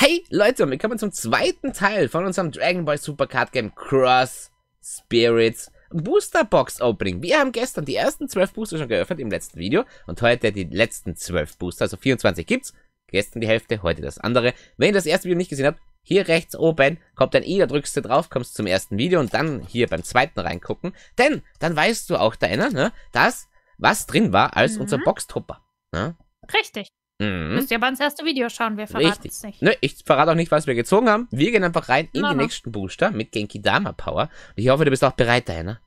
Hey Leute, und willkommen zum zweiten Teil von unserem Dragon Ball Super Card Game Cross Spirits Booster Box Opening. Wir haben gestern die ersten 12 Booster schon geöffnet im letzten Video und heute die letzten 12 Booster, also 24 gibt's. Gestern die Hälfte, heute das andere. Wenn ihr das erste Video nicht gesehen habt, hier rechts oben kommt ein i, da drückst du drauf, kommst zum ersten Video und dann hier beim zweiten reingucken. Denn dann weißt du auch, Diana, ne, das, was drin war als mhm. unser Boxtopper. Ne? Richtig. Mhm. Müsst ihr aber ins erste Video schauen, wir verraten es nicht. Ne, ich verrate auch nicht, was wir gezogen haben. Wir gehen einfach rein in no, den no. nächsten Booster mit Genki Dama Power. Und ich hoffe, du bist auch bereit, dahin, ne?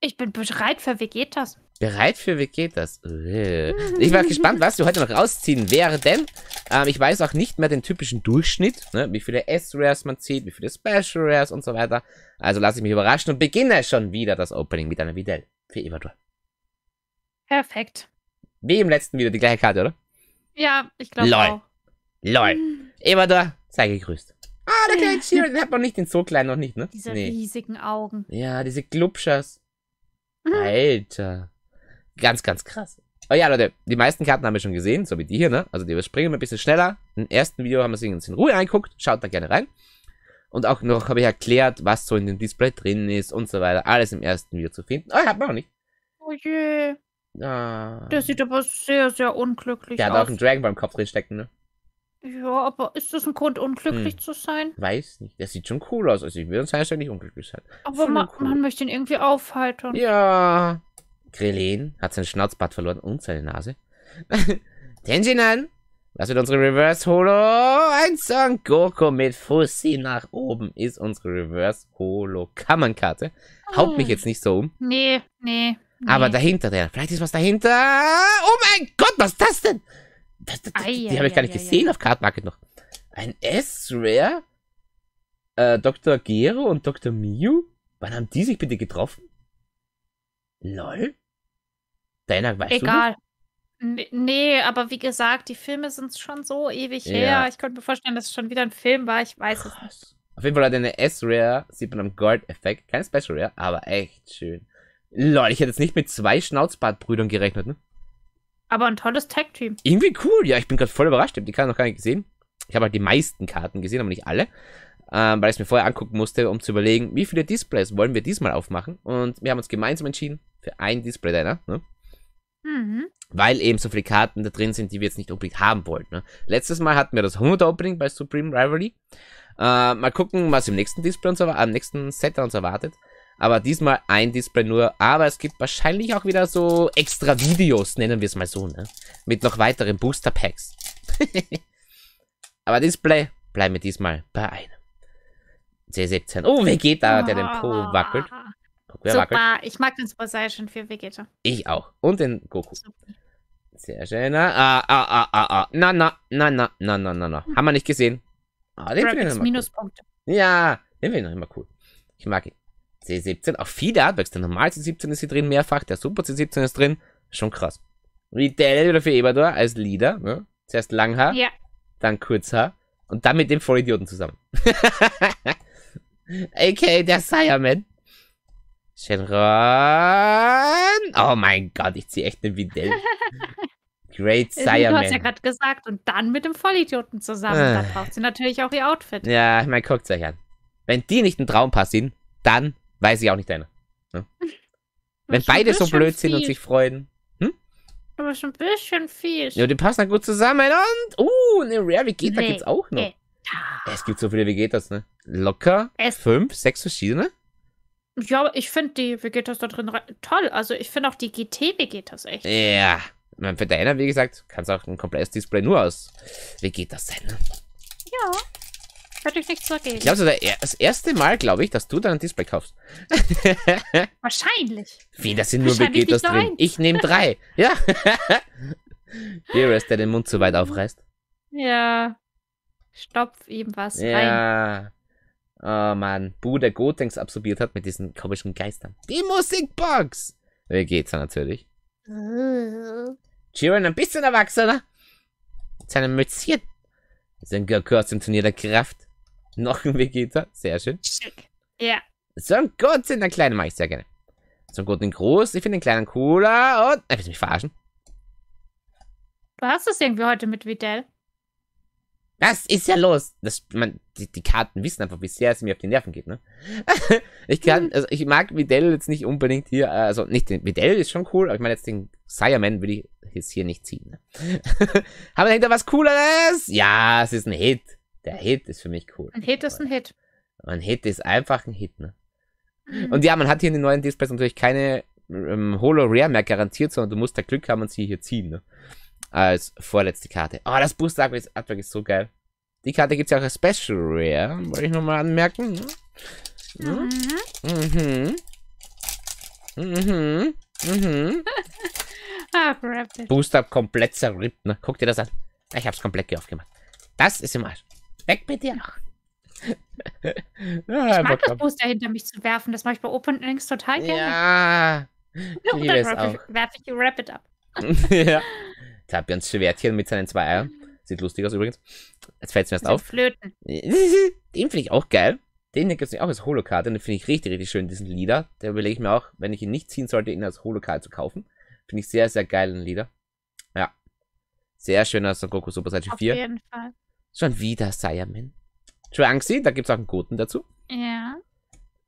Ich bin bereit für Vegetas. Bereit für Vegetas? Äh. Ich war gespannt, was wir heute noch rausziehen werden. Ähm, ich weiß auch nicht mehr den typischen Durchschnitt, ne? wie viele S-Rares man zieht, wie viele Special Rares und so weiter. Also lasse ich mich überraschen und beginne schon wieder das Opening mit einer Videl für Evador. Perfekt. Wie im letzten Video, die gleiche Karte, oder? Ja, ich glaube auch. Lol. Hm. Evador, sei gegrüßt. Ah, der kleine Chiro, den hat man nicht, den so klein noch nicht, ne? Diese nee. riesigen Augen. Ja, diese Glubschers. Mhm. Alter. Ganz, ganz krass. Oh ja, Leute, die meisten Karten haben wir schon gesehen, so wie die hier, ne? Also die überspringen wir ein bisschen schneller. Im ersten Video haben wir sie uns in Ruhe angeguckt. Schaut da gerne rein. Und auch noch habe ich erklärt, was so in dem Display drin ist und so weiter. Alles im ersten Video zu finden. Oh, hat man auch nicht. Oh je. Ah. Der sieht aber sehr, sehr unglücklich ja, aus. Ja, da auch einen Dragon beim Kopf drinstecken, ne? Ja, aber ist das ein Grund, unglücklich hm. zu sein? Weiß nicht. Der sieht schon cool aus. Also ich würde uns heißt ja nicht unglücklich sein. Aber man, cool. man, möchte ihn irgendwie aufhalten. Ja. Grillin hat sein Schnauzbart verloren und seine Nase. Tenshin was wird unsere Reverse Holo. Ein Song Goku mit Fussi nach oben ist unsere Reverse Holo Kammernkarte. Haut mich ah. jetzt nicht so um. Nee, nee. Aber dahinter, der, vielleicht ist was dahinter. Oh mein Gott, was ist das denn? Das, das, das, die habe ich gar nicht ja, gesehen auf Card Market noch. Ein S-Rare? Äh, Dr. Gero und Dr. Miu? Wann haben die sich bitte getroffen? Lol? Deiner, weißt Egal. du? Egal. Nee, aber wie gesagt, die Filme sind schon so ewig her. Ich könnte mir vorstellen, dass es schon wieder ein Film war. Ich weiß Krass. es nicht. Auf jeden Fall hat eine S-Rare, sieht man am Gold-Effekt. Kein Special Rare, aber echt schön. Leute, ich hätte jetzt nicht mit zwei Schnauzbartbrüdern gerechnet, ne? Aber ein tolles Tag-Team. Irgendwie cool, ja, ich bin gerade voll überrascht. Ich habe die Karte noch gar nicht gesehen. Ich habe halt die meisten Karten gesehen, aber nicht alle. Ähm, weil ich es mir vorher angucken musste, um zu überlegen, wie viele Displays wollen wir diesmal aufmachen. Und wir haben uns gemeinsam entschieden für ein Display-Diner, ne? Mhm. Weil eben so viele Karten da drin sind, die wir jetzt nicht unbedingt haben wollten. Ne? Letztes Mal hatten wir das 100 Opening bei Supreme Rivalry. Äh, mal gucken, was im nächsten Display uns erwartet, am nächsten Set uns erwartet. Aber diesmal ein Display nur. Aber es gibt wahrscheinlich auch wieder so extra Videos, nennen wir es mal so, ne? Mit noch weiteren Booster Packs. Aber Display bleiben wir diesmal bei einem. C17. Oh, Vegeta, oh. der den Po wackelt. Guck, Super, wackelt. ich mag den Super Saiyan für Vegeta. Ich auch. Und den Goku. Sehr schön. Ne? Ah, ah, ah, ah, ah. Na, na, na, na, na, na, na, na. Haben wir nicht gesehen. Ah, den finde ich Minuspunkte. Cool. Ja, den finde ich noch immer cool. Ich mag ihn. C17. Auch viele Artworks. Der normal C17 ist hier drin mehrfach. Der Super C17 ist drin. Schon krass. Riddell wieder für Ebador als Leader. Ne? Zuerst Langhaar. Ja. Dann Kurzhaar. Und dann mit dem Vollidioten zusammen. okay, der Sireman. Shenron. Oh mein Gott, ich ziehe echt den Videl. Great Sireman. Du hast ja gerade gesagt, und dann mit dem Vollidioten zusammen. Da ah. braucht sie natürlich auch ihr Outfit. Ja, ich meine, guckt euch an. Wenn die nicht einen Traumpass sind, dann Weiß ich auch nicht deine. Ne? Wenn beide so blöd sind und sich freuen. Hm? Aber schon ein bisschen fies. Ja, die passen dann gut zusammen und. Uh, eine Rare Vegeta nee. gibt's auch noch. Nee. Es gibt so viele Vegetas, ne? Locker es fünf, sechs verschiedene? Ja, ich finde die Vegetas da drin toll. Also ich finde auch die GT-Vegetas echt. Ja. Für Verdeiner, wie gesagt, kann es auch ein komplettes Display nur aus Vegetas sein, ne? Ja könnte ich nichts dagegen. Ich glaube, das, das erste Mal, glaube ich, dass du dann ein Display kaufst. Wahrscheinlich. Wie, das sind nur Vegetas drin. Ich nehme drei. ja. Dearest, der den Mund zu weit aufreißt. Ja. Stopf ihm was ja. rein. Oh Mann. Bu, der Gotenks absorbiert hat mit diesen komischen Geistern. Die Musikbox! Wie geht's dann natürlich? Chiron äh. ein bisschen erwachsener. Mit seinem Mützchen. Sind gehört zum Turnier der Kraft. Noch ein Vegeta. Sehr schön. Schick. Ja. So ein Gott sind den kleinen mache ich sehr gerne. So ein Gott den groß. Ich finde den kleinen cooler. Und. Äh, willst du mich verarschen? Du hast das irgendwie heute mit Videl. Was ist ja los? Das, man, die, die, Karten wissen einfach, wie sehr es mir auf die Nerven geht, ne? ich kann, mhm. also ich mag Videl jetzt nicht unbedingt hier, äh, also nicht den Videl ist schon cool, aber ich meine jetzt den Sireman will ich jetzt hier nicht ziehen. Ne? Haben wir dahinter was Cooleres? Ja, es ist ein Hit. Der Hit ist für mich cool. Ein Hit ist ein Hit. Ein Hit ist einfach ein Hit, ne? Mhm. Und ja, man hat hier in den neuen Displays natürlich keine ähm, Holo Rare mehr garantiert, sondern du musst da Glück haben und sie hier ziehen, ne? Als vorletzte Karte. Oh, das Booster Artwork ist so geil. Die Karte gibt es ja auch als Special Rare. Wollte ich nochmal anmerken. Ne? Mhm. Mhm. Mhm. Mhm. ah, Booster komplett zerrippt, ne? Guck dir das an. Ich hab's komplett aufgemacht. Das ist im Arsch. Weg mit dir. ja, ich mag das Poster hinter mich zu werfen. Das mache ich bei Open Links total gerne. Ja. Und dann werfe ich, werf ich Rapid ab. ja. Tabians Schwertchen mit seinen zwei Eiern. Sieht lustig aus übrigens. Jetzt fällt es mir erst auf. Flöten. Den finde ich auch geil. Den gibt es auch als Holokarte. Den finde ich richtig, richtig schön, diesen Lieder. Der überlege ich mir auch, wenn ich ihn nicht ziehen sollte, ihn als Holokarte zu kaufen. Finde ich sehr, sehr geil, den Lieder. Ja. Sehr schöner Son Goku Super Saiyan 4. Auf jeden Fall. Schon wieder Sireman. Trunksy, da gibt's auch einen guten dazu. Ja.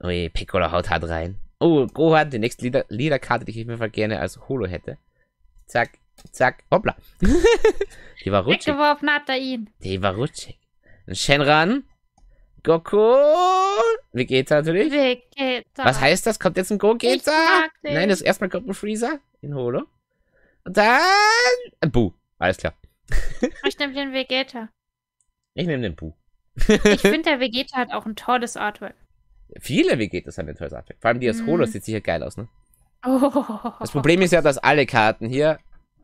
Ui, Piccolo haut hart rein. Oh, Gohan, die nächste Lieder Liederkarte, die ich mir Fall gerne als Holo hätte. Zack, zack, hoppla. die war rutschig. Weggeworfen hat er ihn. Die war rutschig. Shenran, Goku, Vegeta natürlich. Vegeta. Was heißt das? Kommt jetzt ein Gogeta? Nein, das ist erstmal kommt ein Freezer in Holo. Und dann... Buh, alles klar. ich nehme den Vegeta. Ich nehme den Buch. ich finde, der Vegeta hat auch ein tolles Artwork. Viele Vegetas haben ein tolles Artwork. Vor allem die aus mm. Holo sieht sicher geil aus, ne? Oh. Das Problem ist ja, dass alle Karten hier,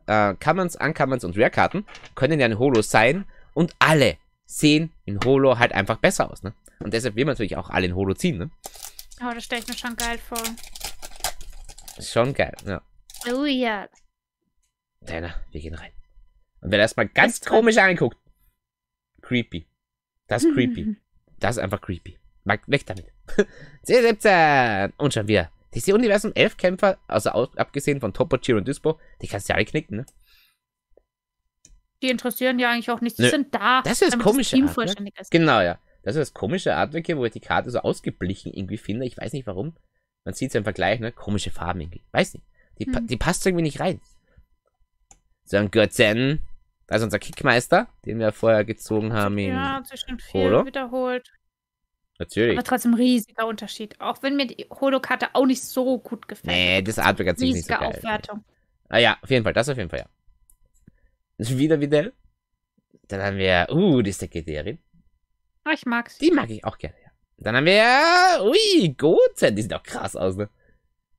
äh, Commons, Uncommons und Rare-Karten, können ja in Holo sein und alle sehen in Holo halt einfach besser aus, ne? Und deshalb will man natürlich auch alle in Holo ziehen, ne? Oh, das stelle ich mir schon geil vor. Schon geil, ja. Oh ja. Deiner, wir gehen rein. Und wer erstmal ganz das komisch anguckt, Creepy. Das ist creepy. Das ist einfach creepy. Weg damit. C17! Und schon wieder. Das Universum 11 Kämpfer, also abgesehen von Topo, Chiro und Dispo, die kannst du ja alle knicken, ne? Die interessieren ja eigentlich auch nicht. Die Nö. sind da. Das ist das komische das Team ne? vollständig ist. Genau, ja. Das ist das komische Artwork wo ich die Karte so ausgeblichen irgendwie finde. Ich weiß nicht warum. Man sieht es im Vergleich, ne? Komische Farben irgendwie. Weiß nicht. Die, hm. die passt irgendwie nicht rein. So ein Götzen. Da ist unser Kickmeister, den wir vorher gezogen haben. Ja, zwischen viel wiederholt. Natürlich. Aber trotzdem riesiger Unterschied. Auch wenn mir die Holo-Karte auch nicht so gut gefällt. Nee, das Artwork hat sich nicht so geil. Aufwertung. Ah ja, auf jeden Fall, das auf jeden Fall, ja. Ist wieder Videl. Dann haben wir, uh, die Sekretärin. Oh, ich mag sie. Die mag ich auch gerne, ja. Dann haben wir, ui, Gozen. Die sieht auch krass aus, ne?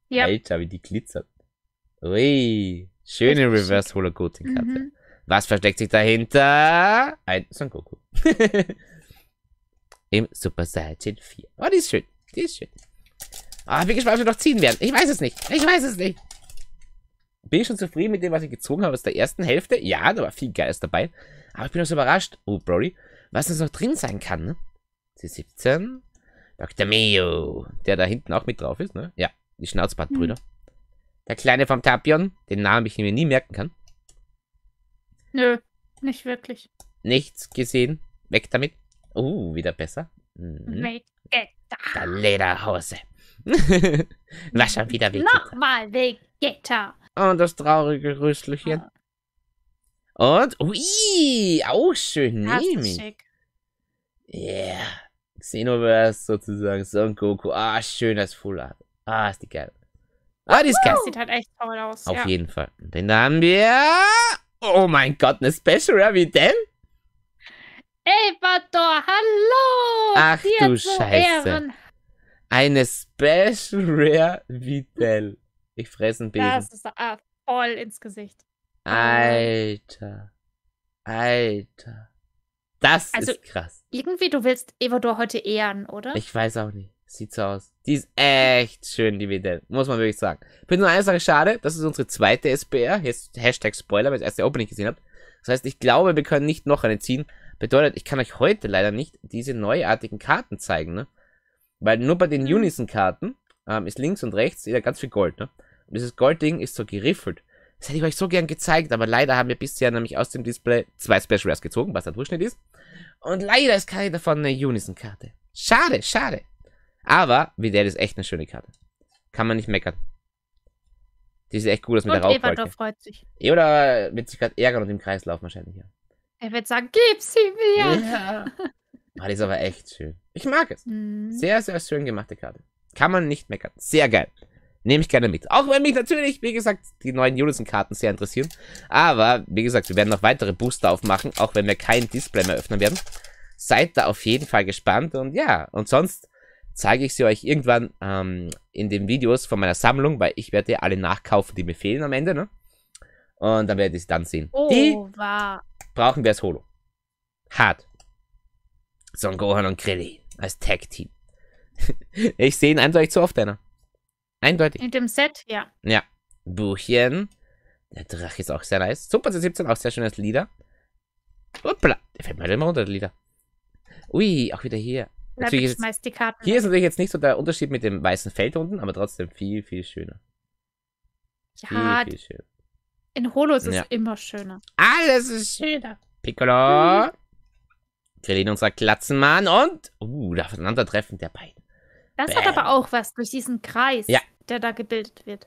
Ja. Alter, wie die glitzert. Ui, schöne Reverse-Holo-Goten-Karte. Mhm. Was versteckt sich dahinter? Ein Son Goku. Im Super Saiyan 4. Oh, die ist schön. Die ist schön. Ah, oh, bin gespannt, ob wir noch ziehen werden. Ich weiß es nicht. Ich weiß es nicht. Bin ich schon zufrieden mit dem, was ich gezogen habe aus der ersten Hälfte? Ja, da war viel Geiles dabei. Aber ich bin auch so überrascht. Oh, Brody. Was das noch drin sein kann, ne? C17. Dr. Mio. Der da hinten auch mit drauf ist, ne? Ja, die Schnauzbartbrüder. Mhm. Der Kleine vom Tapion, den Namen ich mir nie merken kann. Nö, nicht wirklich. Nichts gesehen. Weg damit. uh, wieder besser. Mhm. Weg Vegeta. Lederhose. War schon wieder Vegeta. Nochmal Vegeta. Und oh, ah, das traurige Röstelchen. Oh. Und, ui, auch schön, nehme Yeah. Xenoverse sozusagen, Son Goku. Ah, schön, das Full Art. Ah, ist die geil. Ah, die ist geil. Das Sieht halt echt toll aus. Auf ja. jeden Fall. Und dann haben wir... Oh mein Gott, eine Special Rare wie dem? Elvador, hallo! Ach du Scheiße. Ehren. Eine Special Rare Videl. Ich fresse ein Besen. Das ist ah, voll ins Gesicht. Alter. Alter. Das also, ist krass. Irgendwie, du willst Evador heute ehren, oder? Ich weiß auch nicht. Sieht so aus. Die ist echt schön, die Windel. Muss man wirklich sagen. Ich Finde nur eine Sache schade. Das ist unsere zweite SBR. Hashtag Spoiler, weil ihr das erste Opening gesehen habt. Das heißt, ich glaube, wir können nicht noch eine ziehen. Bedeutet, ich kann euch heute leider nicht diese neuartigen Karten zeigen, ne? Weil nur bei den mhm. Unison-Karten ähm, ist links und rechts wieder ganz viel Gold, ne? Und dieses Goldding ist so geriffelt. Das hätte ich euch so gern gezeigt, aber leider haben wir bisher nämlich aus dem Display zwei Special Rares gezogen, was der Durchschnitt ist. Und leider ist keine davon eine Unison-Karte. Schade, schade. Aber Videl ist echt eine schöne Karte. Kann man nicht meckern. Die ist echt cool, dass mit und der Rauchwolke. Evandor freut sich. Oder wird sich gerade ärgern und im Kreislauf wahrscheinlich. Ja. Er wird sagen, gib sie mir! Ja. ah, die ist aber echt schön. Ich mag es. Mhm. Sehr, sehr schön gemachte Karte. Kann man nicht meckern. Sehr geil. Nehme ich gerne mit. Auch wenn mich natürlich, wie gesagt, die neuen Unison-Karten sehr interessieren. Aber, wie gesagt, wir werden noch weitere Booster aufmachen, auch wenn wir kein Display mehr öffnen werden. Seid da auf jeden Fall gespannt und ja, und sonst zeige ich sie euch irgendwann ähm, in den Videos von meiner Sammlung, weil ich werde alle nachkaufen, die mir fehlen am Ende, ne? Und dann werdet ihr es dann sehen. Oh, die wow. brauchen wir als Holo. Hart. Son Gohan und Krillin als Tag-Team. ich sehe ihn eindeutig zu oft, einer. Eindeutig. Mit dem Set, ja. Ja. Buchchen. Der Drache ist auch sehr nice. Super 17, auch sehr schönes Lieder. Uppla. Der fällt mir halt immer runter, das Lieder. Ui, auch wieder hier. Natürlich ist, schmeißt die Karten hier weg. ist natürlich jetzt nicht so der Unterschied mit dem weißen Feld unten, aber trotzdem viel, viel schöner. Ja, viel, viel schöner. in Holos ja. ist immer schöner. Alles ist schöner. Piccolo. Mhm. unser Klatzenmann und uh, das Aufeinandertreffen der beiden. Das Bam. hat aber auch was durch diesen Kreis, ja. der da gebildet wird.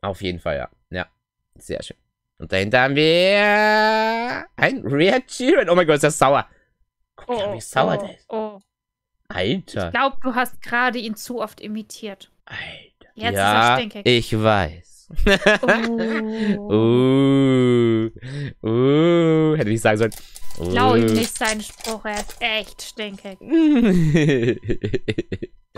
Auf jeden Fall, ja. Ja, sehr schön. Und dahinter haben wir ein Reagieren. Oh mein Gott, ist das sauer. Gott, oh, wie oh, oh, sauer oh, der ist. Oh. Alter. Ich glaube, du hast gerade ihn zu oft imitiert. Alter. Jetzt ja, ist er stinkig. Ich weiß. oh. uh. Uh. Hätte ich sagen sollen. Uh. Glaub nicht seinen Spruch, er ist echt stinkig. du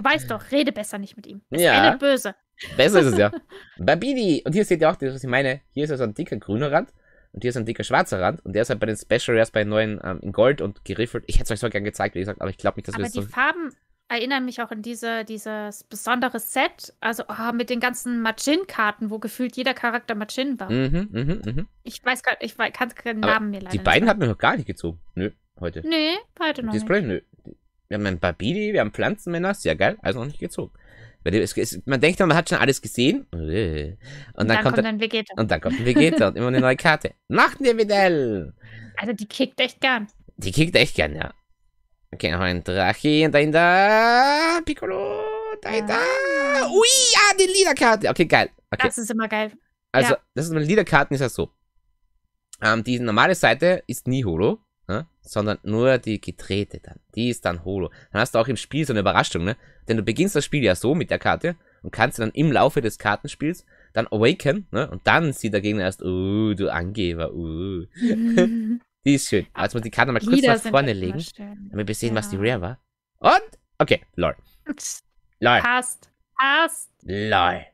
weißt doch, rede besser nicht mit ihm. Ist ja. böse. Besser ist es ja. Babidi, und hier seht ihr auch, was ich meine. Hier ist ja so ein dicker grüner Rand. Und hier ist ein dicker schwarzer Rand. Und der ist halt bei den Special Rares bei neuen ähm, in Gold und geriffelt. Ich hätte es euch so gerne gezeigt, wie gesagt, aber ich glaube nicht, dass wir es so... Aber die Farben erinnern mich auch an diese, dieses besondere Set. Also oh, mit den ganzen Machin-Karten, wo gefühlt jeder Charakter Machin war. Mhm, mhm, mhm. Ich weiß gar ich weiß, kann keinen aber Namen mehr leider Die beiden haben wir noch gar nicht gezogen. Nö, heute. Nee, heute noch Display, nicht. nö. Wir haben einen Babidi, wir haben Pflanzenmänner. Sehr geil, also noch nicht gezogen man denkt, man hat schon alles gesehen. Und dann, dann kommt, kommt ein Vegeta. Und dann kommt ein Vegeta und immer eine neue Karte. Macht dir Videl! Also die kickt echt gern. Die kickt echt gern, ja. Okay, noch ein Drache und dahinter Piccolo, dahinter. Ja. Ui, ja, ah, die Liederkarte. Okay, geil. Okay. Das ist immer geil. Also, ja. das ist mit Liederkarten ist ja so. Ähm, die normale Seite ist nie Holo. Ne? Sondern nur die gedrehte dann. Die ist dann Holo. Dann hast du auch im Spiel so eine Überraschung, ne? Denn du beginnst das Spiel ja so mit der Karte und kannst dann im Laufe des Kartenspiels dann awaken, ne? Und dann sieht der Gegner erst, uh, du Angeber, uh. die ist schön. Aber jetzt muss die Karte mal kurz nach vorne legen, damit wir sehen, ja. was die Rare war. Und, okay, lol. Lol. Passt. Passt. Lol.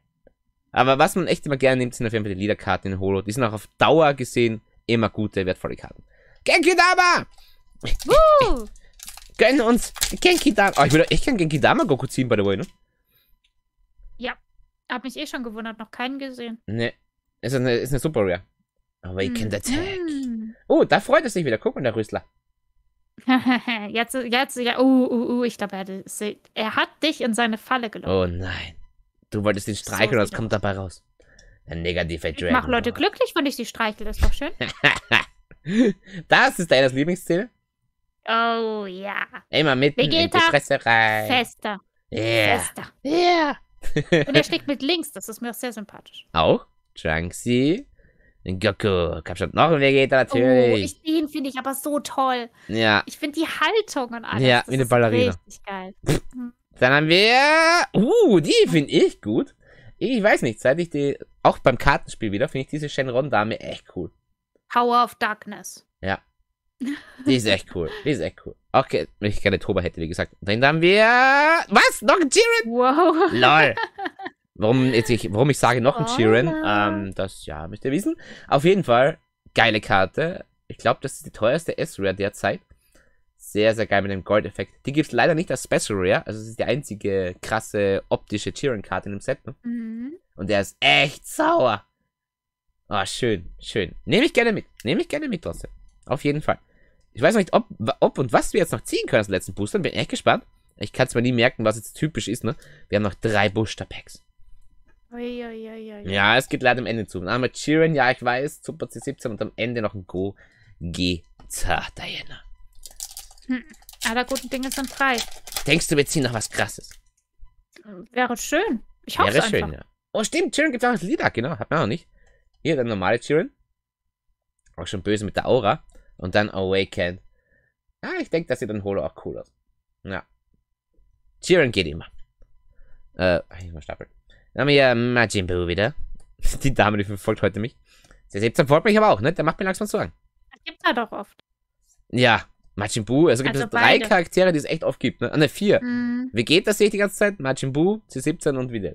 Aber was man echt immer gerne nimmt, sind auf jeden Fall die Liederkarten in Holo. Die sind auch auf Dauer gesehen immer gute, wertvolle Karten. Genki Dama! Woo! Gönn uns Genki Dama. Oh, ich würde echt gern Genki Dama Goku ziehen, by the way, ne? Ja. Hab mich eh schon gewundert, noch keinen gesehen. Nee. Ist eine, ist eine Super Rare. Awakened mm. Attack. Mm. Oh, da freut es sich wieder. Guck mal, der Rüsler. jetzt, jetzt, ja, uh, uh, uh, ich glaube, er, er, hat dich in seine Falle gelockt. Oh nein. Du wolltest ihn streicheln, so was kommt dabei raus? Ein negativer Dragon. Mach Leute glücklich, wenn ich sie streichel, das ist doch schön. Das ist deines Lieblingsziel? Oh ja. Immer mit in die Fresse rein. Fester. Yeah. Fester. Yeah. Und er schlägt mit links, das ist mir auch sehr sympathisch. Auch? Junksy. Goku. Komm schon, noch ein Vegeta natürlich. Oh, ich, den finde ich aber so toll. Ja. Ich finde die Haltung und alles. Ja, wie eine Ballerina. Richtig geil. Mhm. Dann haben wir. Uh, die finde ich gut. Ich weiß nicht, seit ich die. Auch beim Kartenspiel wieder, finde ich diese Shenron-Dame echt cool. Power of Darkness. Ja. Die ist echt cool. Die ist echt cool. Okay, wenn ich gerne Toba hätte, wie gesagt. Dann haben wir. Was? Noch ein Jiren? Wow. Lol. Warum, ich, warum ich sage noch ein Jiren, ähm, das ja müsst ihr wissen. Auf jeden Fall, geile Karte. Ich glaube, das ist die teuerste S-Rare derzeit. Sehr, sehr geil mit dem Gold-Effekt. Die gibt es leider nicht als Special Rare. Also, es ist die einzige krasse optische Jiren-Karte in dem Set. Ne? Mhm. Und der ist echt sauer. Ah, schön, schön. Nehme ich gerne mit. Nehme ich gerne mit trotzdem. Auf jeden Fall. Ich weiß noch nicht, ob, ob und was wir jetzt noch ziehen können aus den letzten Boostern. Bin echt gespannt. Ich kann es mir nie merken, was jetzt typisch ist, ne? Wir haben noch drei Booster-Packs. Ja, es geht leider am Ende zu. Dann haben wir ja, ich weiß, Super C17 und am Ende noch ein Go Geta, Diana. Hm, aller guten Dinge sind drei. Denkst du, wir ziehen noch was Krasses? Wäre schön. Ich hoffe Wäre schön, einfach. ja. Oh, stimmt, Chiron gibt auch das Lieder, genau. Hat man auch nicht. Hier der normale Jiren. Auch schon böse mit der Aura. Und dann Awaken. Ah, ich denke, dass sieht dann Holo auch cool aus. Ja. Jiren geht immer. Äh, ich mal stapeln. Dann haben wir hier Majin Buu wieder. Die Dame, die verfolgt heute mich. Der selbst verfolgt mich aber auch, ne? Der macht mir langsam Sorgen. Gibt er halt doch oft. Ja, Majin Buu, also gibt also es drei Charaktere, die es echt oft gibt, ne? Ah, ne, vier. Mhm. Wie geht das sehe ich die ganze Zeit? Majin Buu, C17 und wieder.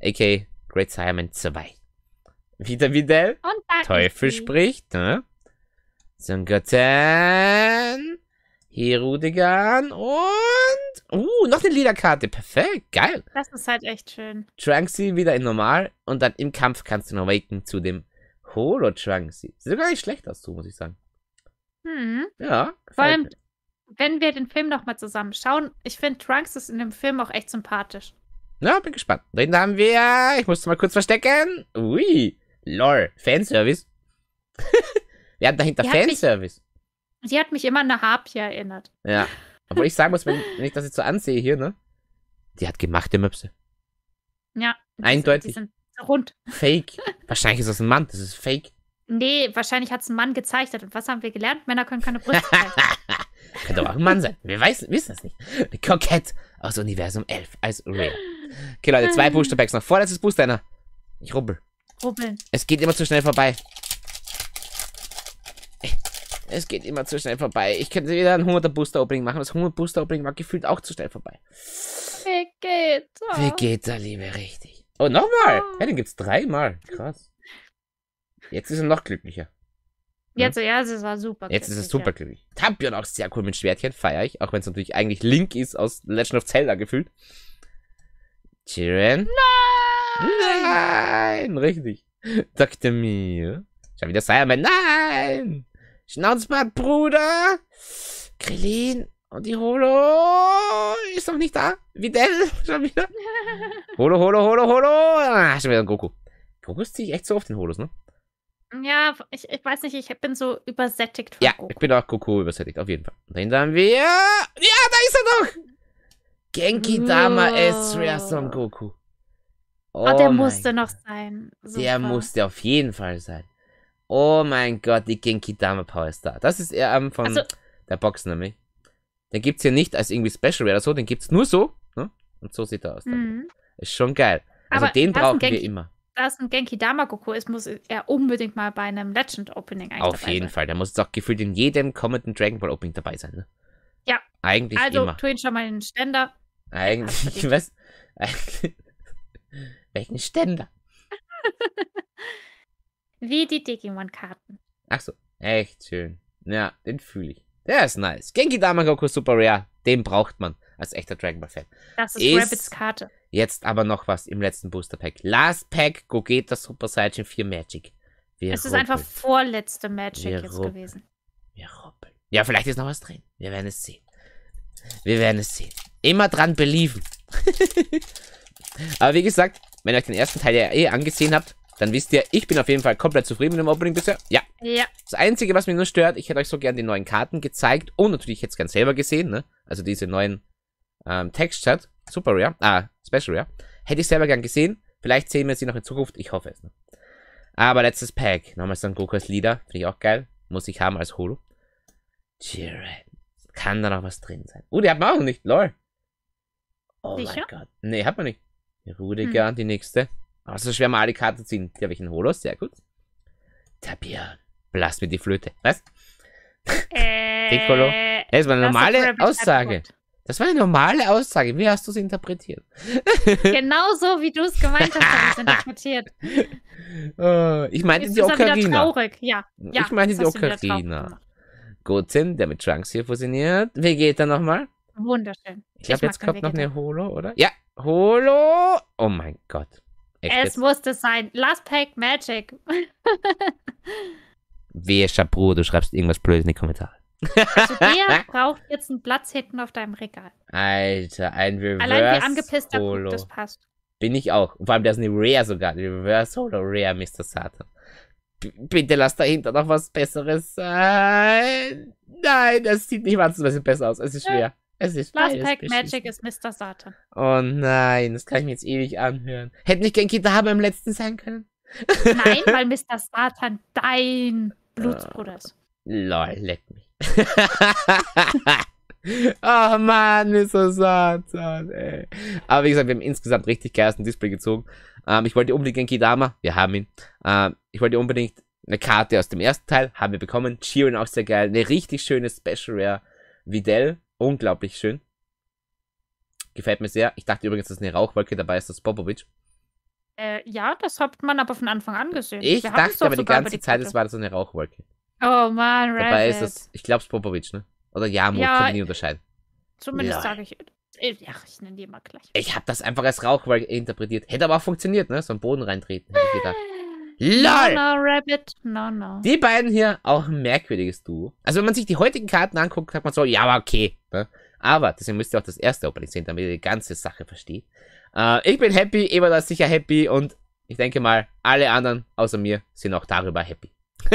AK Great Simon 2. Wieder, Und der Teufel spricht, ne? Hier Rudigan. und... Uh, noch eine Liederkarte. Perfekt, geil. Das ist halt echt schön. Trunksy wieder in normal und dann im Kampf kannst du noch waken zu dem Holo Trunksy. Sieht gar nicht schlecht aus, so, muss ich sagen. Hm. Ja. Vor allem, wenn wir den Film nochmal zusammen schauen, ich finde Trunks ist in dem Film auch echt sympathisch. Na, ja, bin gespannt. Den haben wir. Ich musste mal kurz verstecken. Ui. Lol, Fanservice? Wir haben dahinter sie Fanservice. Mich, sie hat mich immer an eine Harpie erinnert. Ja. Obwohl ich sagen muss, wenn, wenn, ich das jetzt so ansehe hier, ne? Die hat gemachte Möpse. Ja. Die Eindeutig. Sind, die sind rund. Fake. Wahrscheinlich ist das ein Mann, das ist fake. Nee, wahrscheinlich hat es ein Mann gezeichnet. Und was haben wir gelernt? Männer können keine Brüste zeichnen. Könnte aber auch ein Mann sein. Wir weiß, wissen es nicht. Eine Kokette aus Universum 11 als Rare. Okay, Leute, zwei ah. Booster Packs noch. Vorletztes Booster, einer. Ich rubbel rubbeln. Es geht immer zu schnell vorbei. Es geht immer zu schnell vorbei. Ich könnte wieder ein 100er Booster Opening machen. Das 100 Booster Opening war gefühlt auch zu schnell vorbei. Wie geht's? Wie geht's, liebe, richtig. Oh, nochmal. Oh. Ah. Hey, den gibt's dreimal. Krass. Jetzt ist er noch glücklicher. Hm? Jetzt, ja, es war super. Jetzt ist es super glücklich. Tampion auch sehr cool mit Schwertchen, feiere ich. Auch wenn es natürlich eigentlich Link ist aus Legend of Zelda gefühlt. Chiren. Nein! Nein! Richtig. Dr. mir. Schon wieder Simon. Nein! Schnauzbart, Bruder! Krillin und die Holo ist noch nicht da. Videl schon wieder. Holo, Holo, Holo, Holo. Ah, schon wieder ein Goku. Goku ist ich echt so auf den Holos, ne? Ja, ich, ich weiß nicht, ich bin so übersättigt von Ja, Goku. ich bin auch Goku übersättigt, auf jeden Fall. Und dann haben wir... Ja, da ist er doch! Genki Dama oh. Estria Son Goku. Oh ah, der musste noch sein. Super. Der musste auf jeden Fall sein. Oh mein Gott, die Genki Dama Power Star. Das ist eher am von also, der Box nämlich. Den gibt es hier nicht als irgendwie Special oder so, den gibt es nur so. Ne? Und so sieht er aus. Mhm. Ist schon geil. Also Aber den brauchen Genki, wir immer. Da es ein Genki Dama Goku ist, muss er unbedingt mal bei einem Legend Opening eigentlich Auf jeden sein. Fall. Der muss jetzt auch gefühlt in jedem kommenden Dragon Ball Opening dabei sein. Ne? Ja. Eigentlich also, immer. Also, tu ihn schon mal in den Ständer. Eigentlich, ich weiß. Eigentlich. Welchen Ständer? Wie die Digimon-Karten. Ach so, echt schön. Ja, den fühle ich. Der ist nice. Genki Damagoku Super Rare, den braucht man als echter Dragon Ball Fan. Das ist, ist Rabbits Karte. Jetzt aber noch was im letzten Booster Pack. Last Pack Gogeta Super Saiyan 4 Magic. Wir es ruppeln. ist einfach vorletzte Magic Wir jetzt ruppeln. gewesen. Wir ruppeln. Ja, vielleicht ist noch was drin. Wir werden es sehen. Wir werden es sehen. Immer dran belieben. aber wie gesagt, wenn ihr euch den ersten Teil ja eh angesehen habt, dann wisst ihr, ich bin auf jeden Fall komplett zufrieden mit dem Opening bisher. Ja. Ja. Das Einzige, was mich nur stört, ich hätte euch so gern die neuen Karten gezeigt. Und natürlich jetzt gern selber gesehen, ne? Also diese neuen ähm, Textchat. Super Rare. Ah, Special Rare. Hätte ich selber gern gesehen. Vielleicht sehen wir sie noch in Zukunft. Ich hoffe es. Ne? Aber letztes Pack. Nochmal Son Goku als Leader. Finde ich auch geil. Muss ich haben als Holo. Jiren. Kann da noch was drin sein? Oh, die hat man auch nicht. Lol. Oh Sicher? mein Gott. Nee, hat man nicht. Rudiger, hm. die nächste. Also schwer mal alle Karten ziehen. Die habe ich in Holos, sehr gut. Tabian, blast mir die Flöte. Was? Äh, Das war eine normale Aussage. Das war eine normale Aussage. Wie hast du sie interpretiert? Genauso wie du es gemeint hast, habe ich es interpretiert. Oh, ich meinte Jetzt die Ocarina. Traurig. Ja, ja, ich meinte die Ocarina. Goten, der mit Trunks hier fusioniert. Wie geht er nochmal. Wunderschön. Ich, ich habe jetzt kommt noch eine Holo, oder? Ja, Holo. Oh mein Gott. Echt es jetzt? musste sein. Last Pack Magic. Wehe, Schabru, du schreibst irgendwas Blödes in die Kommentare. Also der braucht jetzt einen Platz hinten auf deinem Regal. Alter, ein Reverse Allein wie angepisst Holo. das passt. Bin ich auch. Vor allem, der ist eine Rare sogar. Eine Reverse Holo Rare, Mr. Satan. B bitte lass dahinter noch was Besseres sein. Nein, das sieht nicht mal ein bisschen besser aus. Es ist schwer. Es ist Last Pack Magic ist Mr. Satan. Oh nein, das kann ich mir jetzt ewig anhören. Hätte nicht Genki da beim letzten sein können? Nein, weil Mr. Satan dein ah. Blutsbruder ist. Lol, leck mich. oh Mann, Mr. Satan, ey. Aber wie gesagt, wir haben insgesamt richtig geil aus dem Display gezogen. Ähm, ich wollte unbedingt Genki Dama, wir haben ihn. Ähm, ich wollte unbedingt eine Karte aus dem ersten Teil, haben wir bekommen. Chiron auch sehr geil. Eine richtig schöne Special Rare Videl. Unglaublich schön. Gefällt mir sehr. Ich dachte übrigens, das ist eine Rauchwolke, dabei ist das Popovic. Äh, ja, das hat man aber von Anfang an gesehen. Ich Wir dachte aber die ganze die Zeit, es war so eine Rauchwolke. Oh man, Reddit. Dabei ist das, ich glaube, es ist Popovic, ne? Oder Jamo, ja, kann ich nie unterscheiden. Zumindest ja. sage ich, äh, ja, ich nenne die mal gleich. Ich habe das einfach als Rauchwolke interpretiert. Hätte aber auch funktioniert, ne? So einen Boden reintreten, hätte ich gedacht. LOL! No, no, Rabbit, no, no. Die beiden hier, auch ein merkwürdiges Duo. Also wenn man sich die heutigen Karten anguckt, sagt man so, ja, okay. Ne? Aber deswegen müsst ihr auch das erste Opening sehen, damit ihr die ganze Sache versteht. Äh, ich bin happy, Eva ist sicher happy und ich denke mal, alle anderen außer mir sind auch darüber happy.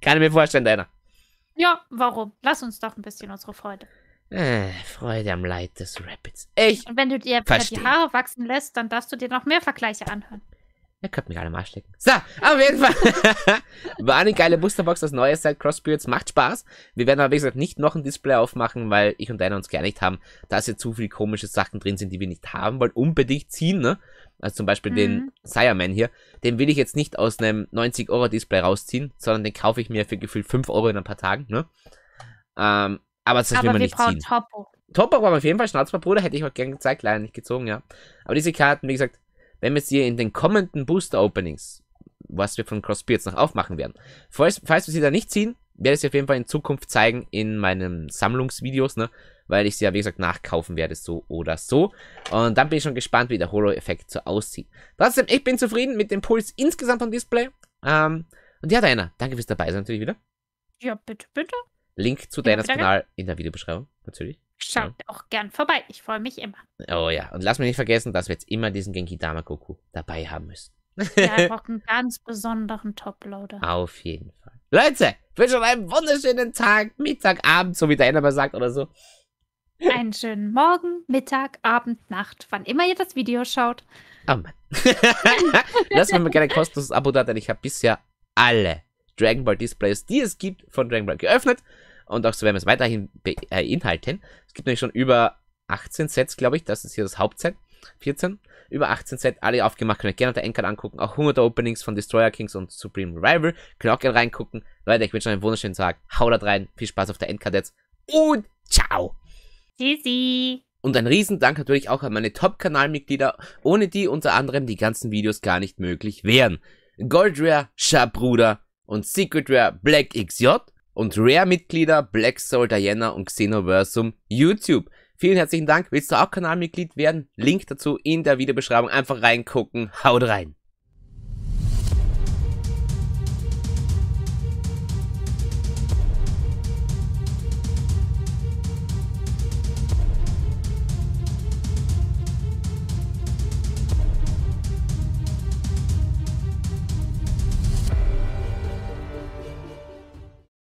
Kann ich mir vorstellen, deiner. Ja, warum? Lass uns doch ein bisschen unsere Freude. Äh, Freude am Leid des Rabbits. Ich. Und wenn du dir die Haare wachsen lässt, dann darfst du dir noch mehr Vergleiche anhören. Ihr könnt mich alle mal stecken. So, auf jeden Fall. War eine geile Boosterbox, das neue Side Crossbeards. Macht Spaß. Wir werden aber, wie gesagt, nicht noch ein Display aufmachen, weil ich und deiner uns geeinigt haben, dass hier zu viele komische Sachen drin sind, die wir nicht haben wollen. Unbedingt ziehen, ne? Also zum Beispiel mhm. den Sireman hier. Den will ich jetzt nicht aus einem 90-Euro-Display rausziehen, sondern den kaufe ich mir für gefühlt 5 Euro in ein paar Tagen, ne? Ähm, aber das aber will man nicht ziehen. Topo. Topo war auf jeden Fall Schnauzbar, Bruder. Hätte ich auch gerne gezeigt. Leider nicht gezogen, ja. Aber diese Karten, wie gesagt, wenn wir sie in den kommenden Booster-Openings, was wir von Crosby jetzt noch aufmachen werden, falls, falls wir sie da nicht ziehen, werde ich sie auf jeden Fall in Zukunft zeigen in meinen Sammlungsvideos, ne? Weil ich sie ja, wie gesagt, nachkaufen werde, so oder so. Und dann bin ich schon gespannt, wie der Holo-Effekt so aussieht. Trotzdem, ich bin zufrieden mit dem Puls insgesamt vom Display. Ähm, und ja, Diana, danke fürs dabei sein natürlich wieder. Ja, bitte, bitte. Link zu ja, Dianas Kanal in der Videobeschreibung, natürlich. Schaut ja. auch gern vorbei. Ich freue mich immer. Oh ja. Und lass mich nicht vergessen, dass wir jetzt immer diesen Genki Dama Goku dabei haben müssen. Ja, wir brauchen einen ganz besonderen Toploader. Auf jeden Fall. Leute, ich wünsche euch einen wunderschönen Tag, Mittag, Abend, so wie der immer sagt oder so. Einen schönen Morgen, Mittag, Abend, Nacht, wann immer ihr das Video schaut. Oh Mann. Lass mir mal gerne ein kostenloses Abo da, denn ich habe bisher alle Dragon Ball Displays, die es gibt, von Dragon Ball geöffnet. Und auch so werden wir es weiterhin beinhalten. Äh, es gibt nämlich schon über 18 Sets, glaube ich. Das ist hier das Hauptset. 14. Über 18 Sets, alle aufgemacht. Könnt ihr gerne auf der Endcard angucken. Auch 100 Openings von Destroyer Kings und Supreme Rival. Könnt ihr auch gerne reingucken. Leute, ich wünsche euch einen wunderschönen Tag. Haut rein. Viel Spaß auf der Endcard jetzt. Und ciao. Tschüssi. Und ein Riesendank natürlich auch an meine Top-Kanalmitglieder, ohne die unter anderem die ganzen Videos gar nicht möglich wären. Goldrare, Sharp Bruder und Secret Rare Black XJ und Rare-Mitglieder Black Soul Diana und Xenoversum YouTube. Vielen herzlichen Dank. Willst du auch Kanalmitglied werden? Link dazu in der Videobeschreibung. Einfach reingucken. Haut rein.